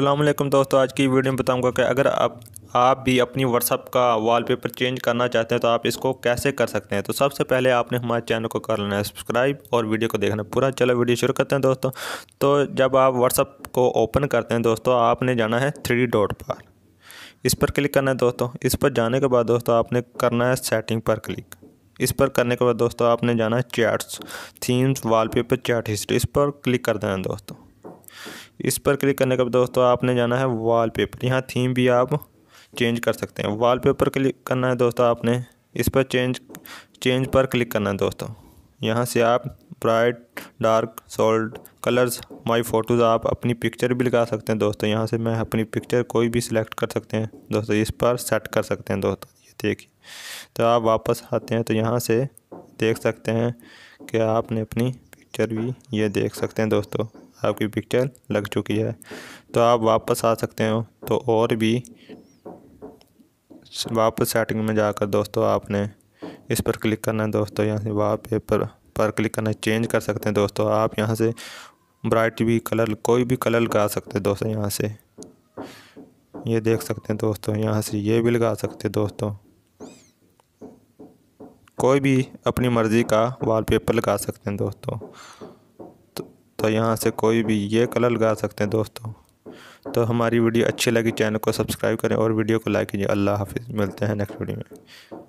अल्लाम दोस्तों आज की वीडियो में बताऊंगा कि अगर आप आप भी अपनी व्हाट्सअप का वॉलपेपर चेंज करना चाहते हैं तो आप इसको कैसे कर सकते हैं तो सबसे पहले आपने हमारे चैनल को कर लेना है सब्सक्राइब और वीडियो को देखना पूरा चलो वीडियो शुरू करते हैं दोस्तों तो जब आप व्हाट्सअप को ओपन करते हैं दोस्तों आपने जाना है थ्री डॉट पर इस पर क्लिक करना है दोस्तों इस पर जाने के बाद दोस्तों आपने करना है सेटिंग पर क्लिक इस पर करने के बाद दोस्तों आपने जाना है chats themes wallpaper chat history इस पर क्लिक कर देना दोस्तों इस पर क्लिक करने के बाद दोस्तों आपने जाना है वॉलपेपर यहाँ थीम भी आप चेंज कर सकते हैं वॉलपेपर क्लिक करना है दोस्तों आपने इस पर चेंज चेंज पर क्लिक करना है दोस्तों यहाँ से आप bright dark solid colours my photos आप अपनी पिक्चर भी लगा सकते हैं दोस्तों यहाँ से मैं अपनी पिक्चर कोई भी सिलेक्ट कर सकते हैं दोस्तों इस पर सेट कर सकते हैं दोस्तों ये देखिए तो आप वापस आते हैं तो यहाँ से देख सकते हैं कि आपने अपनी पिक्चर भी ये देख सकते हैं दोस्तों आपकी पिक्चर लग चुकी है तो आप वापस आ सकते हो तो और भी वापस सेटिंग में जाकर दोस्तों आपने इस पर क्लिक करना है दोस्तों यहाँ से वॉलपेपर पर क्लिक करना है चेंज कर सकते हैं दोस्तों आप यहाँ से ब्राइट भी कलर कोई भी कलर लगा सकते हैं दोस्तों यहाँ से ये देख सकते हैं दोस्तों यहाँ से ये भी लगा सकते हैं दोस्तों कोई भी अपनी मर्ज़ी का वॉलपेपर लगा सकते हैं दोस्तों तो यहाँ से कोई भी ये कलर लगा सकते हैं दोस्तों तो हमारी वीडियो अच्छी लगी चैनल को सब्सक्राइब करें और वीडियो को लाइक कीजिए अल्लाह हाफिज़ मिलते हैं नेक्स्ट वीडियो में